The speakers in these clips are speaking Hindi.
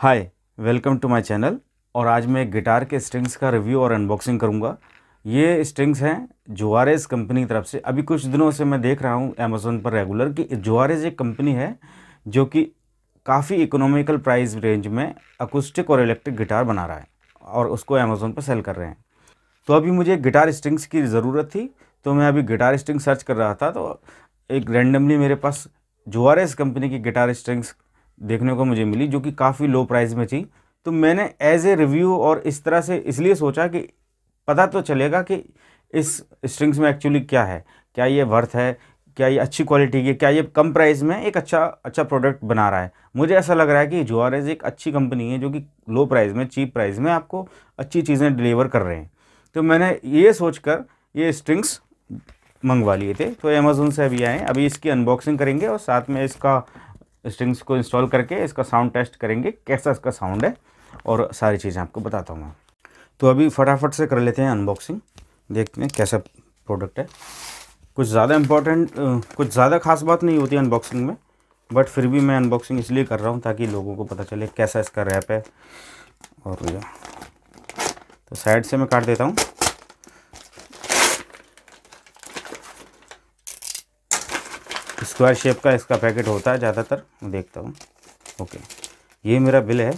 hi welcome to my channel और आज मैं गिटार के स्ट्रिंग्स का रिव्यू और अनबॉक्सिंग करूंगा ये स्ट्रिंग्स हैं जुआरेज कंपनी की तरफ से अभी कुछ दिनों से मैं देख रहा हूं अमेजोन पर रेगुलर कि जुआरेज एक कंपनी है जो कि काफ़ी इकोनॉमिकल प्राइस रेंज में अकुस्टिक और इलेक्ट्रिक गिटार बना रहा है और उसको अमेज़ोन पर सेल कर रहे हैं तो अभी मुझे गिटार स्ट्रिंग्स की ज़रूरत थी तो मैं अभी गिटार स्ट्रिंग सर्च कर रहा था तो एक रेंडमली मेरे पास जुआरेज कंपनी की गिटार स्ट्रिंग्स देखने को मुझे मिली जो कि काफ़ी लो प्राइस में थी तो मैंने एज ए रिव्यू और इस तरह से इसलिए सोचा कि पता तो चलेगा कि इस स्ट्रिंग्स में एक्चुअली क्या है क्या ये वर्थ है क्या ये अच्छी क्वालिटी की क्या ये कम प्राइस में एक अच्छा अच्छा प्रोडक्ट बना रहा है मुझे ऐसा लग रहा है कि एज़ एक अच्छी कंपनी है जो कि लो प्राइस में चीप प्राइस में आपको अच्छी चीज़ें डिलीवर कर रहे हैं तो मैंने ये सोच कर ये स्ट्रिंग्स मंगवा लिए थे तो अमेज़ोन से अभी आए अभी इसकी अनबॉक्सिंग करेंगे और साथ में इसका स्ट्रिंग्स को इंस्टॉल करके इसका साउंड टेस्ट करेंगे कैसा इसका साउंड है और सारी चीज़ें आपको बताता हूँ मैं तो अभी फटाफट से कर लेते हैं अनबॉक्सिंग देखते हैं कैसा प्रोडक्ट है कुछ ज़्यादा इम्पोर्टेंट कुछ ज़्यादा खास बात नहीं होती अनबॉक्सिंग में बट फिर भी मैं अनबॉक्सिंग इसलिए कर रहा हूँ ताकि लोगों को पता चले कैसा इसका रैप है और तो साइड से मैं काट देता हूँ स्क्वायर शेप का इसका पैकेट होता है ज़्यादातर मैं देखता हूँ ओके ये मेरा बिल है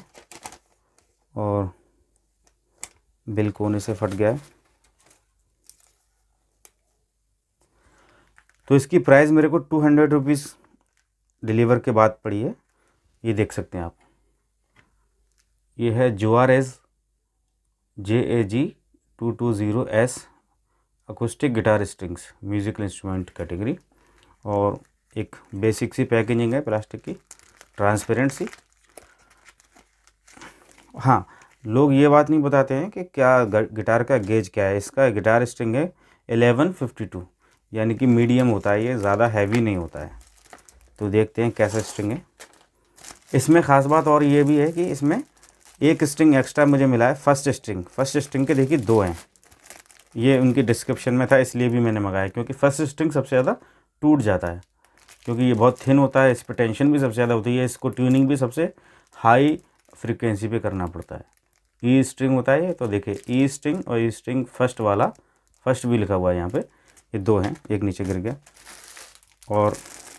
और बिल कोने से फट गया है तो इसकी प्राइस मेरे को टू हंड्रेड रुपीज़ डिलीवर के बाद पड़ी है ये देख सकते हैं आप ये है जो R S J A G two two zero S acoustic guitar strings musical instrument category और एक बेसिक सी पैकेजिंग है प्लास्टिक की ट्रांसपेरेंट सी हाँ लोग ये बात नहीं बताते हैं कि क्या गिटार का गेज क्या है इसका गिटार स्ट्रिंग है एलेवन फिफ्टी टू यानी कि मीडियम होता है ये ज़्यादा हैवी नहीं होता है तो देखते हैं कैसा स्ट्रिंग है इसमें ख़ास बात और ये भी है कि इसमें एक स्ट्रिंग एक्स्ट्रा मुझे मिला है फर्स्ट स्ट्रिंग फर्स्ट स्ट्रिंग के देखिए दो हैं ये उनकी डिस्क्रिप्शन में था इसलिए भी मैंने मंगाया क्योंकि फर्स्ट स्ट्रिंग सबसे ज़्यादा टूट जाता है क्योंकि ये बहुत थिन होता है इस पर टेंशन भी सबसे ज़्यादा होती है इसको ट्यूनिंग भी सबसे हाई फ्रिक्वेंसी पे करना पड़ता है ई e स्ट्रिंग होता है तो देखिए ई e स्ट्रिंग और ई स्ट्रिंग फर्स्ट वाला फर्स्ट भी लिखा हुआ है यहाँ पे ये दो हैं एक नीचे गिर गया और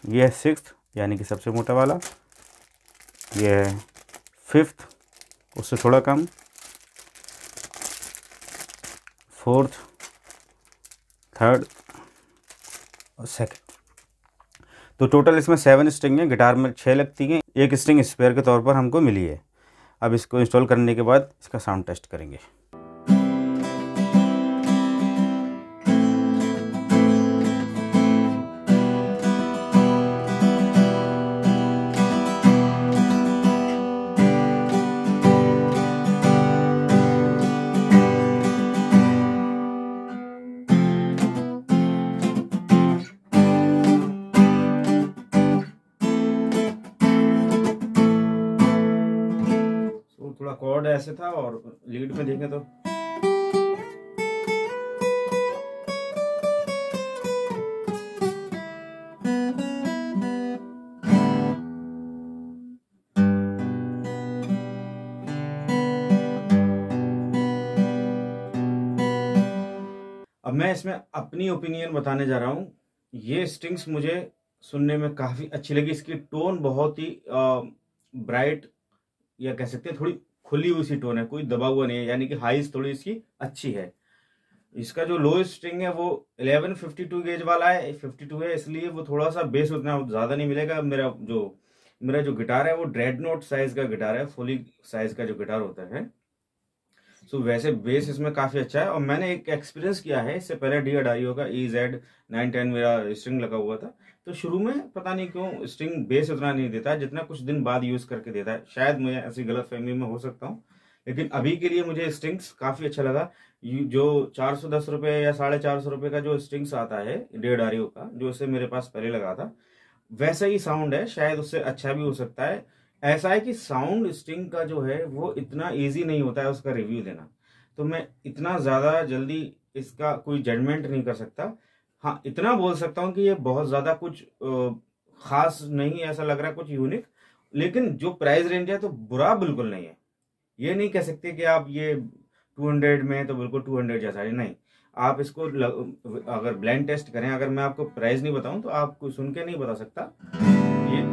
ये है सिक्स यानी कि सबसे मोटा वाला ये है फिफ्थ उससे थोड़ा कम फोर्थ थर्ड और सेकेंड तो टोटल इसमें सेवन स्ट्रिंग हैं गिटार में छः लगती हैं एक स्ट्रिंग स्पेयर के तौर पर हमको मिली है अब इसको इंस्टॉल करने के बाद इसका साउंड टेस्ट करेंगे कॉर्ड ऐसे था और लीड में देखें तो अब मैं इसमें अपनी ओपिनियन बताने जा रहा हूँ ये स्ट्रिंग्स मुझे सुनने में काफ़ी अच्छी लगी इसकी टोन बहुत ही ब्राइट या कह सकते हैं थोड़ी खुली हुई सी टोन है कोई दबा हुआ नहीं है यानी कि हाइस थोड़ी इसकी अच्छी है इसका जो लोएस्ट स्ट्रिंग है वो 1152 गेज वाला है 52 है इसलिए वो थोड़ा सा बेस उतना ज़्यादा नहीं मिलेगा मेरा जो मेरा जो गिटार है वो ड्रेड नोट साइज का गिटार है फुली साइज का जो गिटार होता है सो तो so, वैसे बेस इसमें काफ़ी अच्छा है और मैंने एक एक्सपीरियंस किया है इससे पहले डी अडाइयो का ई जेड नाइन टेन मेरा स्ट्रिंग लगा हुआ था तो शुरू में पता नहीं क्यों स्ट्रिंग बेस उतना नहीं देता जितना कुछ दिन बाद यूज़ करके देता है शायद मैं ऐसी गलत फहमी में हो सकता हूँ लेकिन अभी के लिए मुझे स्ट्रिंग्स काफ़ी अच्छा लगा जो चार सौ दस रुपये या साढ़े चार सौ रुपये का जो स्ट्रिंग्स आता है डेढ़ आरियो का जो इसे मेरे पास पहले लगा था वैसा ही साउंड है शायद उससे अच्छा भी हो सकता है ऐसा है कि साउंड स्ट्रिंग का जो है वो इतना ईजी नहीं होता है उसका रिव्यू देना तो मैं इतना ज़्यादा जल्दी इसका कोई जजमेंट नहीं कर सकता हाँ इतना बोल सकता हूँ कि ये बहुत ज़्यादा कुछ खास नहीं ऐसा लग रहा है कुछ यूनिक लेकिन जो प्राइस रेंज है तो बुरा बिल्कुल नहीं है ये नहीं कह सकते कि आप ये 200 में तो बिल्कुल 200 जैसा है नहीं आप इसको लग, अगर ब्लैंड टेस्ट करें अगर मैं आपको प्राइस नहीं बताऊं तो आपको सुन के नहीं बता सकता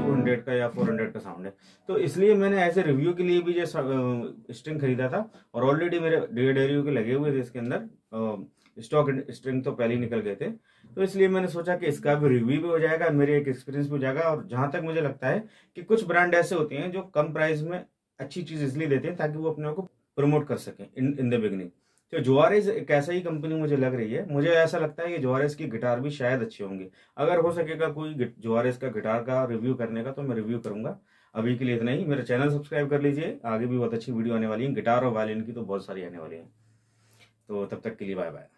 टू हंड्रेड का या फोर हंड्रेड का साउंड है तो इसलिए मैंने ऐसे रिव्यू के लिए भी जो स्ट्रिंग खरीदा था और ऑलरेडी मेरे डेढ़ रिव्यू के लगे हुए थे इसके अंदर स्टॉक स्ट्रिंग तो पहले ही निकल गए थे तो इसलिए मैंने सोचा कि इसका भी रिव्यू भी हो जाएगा मेरे एक एक्सपीरियंस भी हो जाएगा और जहाँ तक मुझे लगता है कि कुछ ब्रांड ऐसे होते हैं जो कम प्राइस में अच्छी चीज़ इसलिए देते हैं ताकि वो अपने आप को प्रमोट कर सकें इन इन द बिगनिंग तो जोआरेज एक ऐसा ही कंपनी मुझे लग रही है मुझे ऐसा लगता है कि जोआरेज की गिटार भी शायद अच्छे होंगे अगर हो सकेगा कोई जोआरेज का गिटार का रिव्यू करने का तो मैं रिव्यू करूंगा अभी के लिए इतना ही मेरा चैनल सब्सक्राइब कर लीजिए आगे भी बहुत अच्छी वीडियो आने वाली है गिटार और वायलिन की तो बहुत सारी आने वाली है तो तब तक के लिए बाय बाय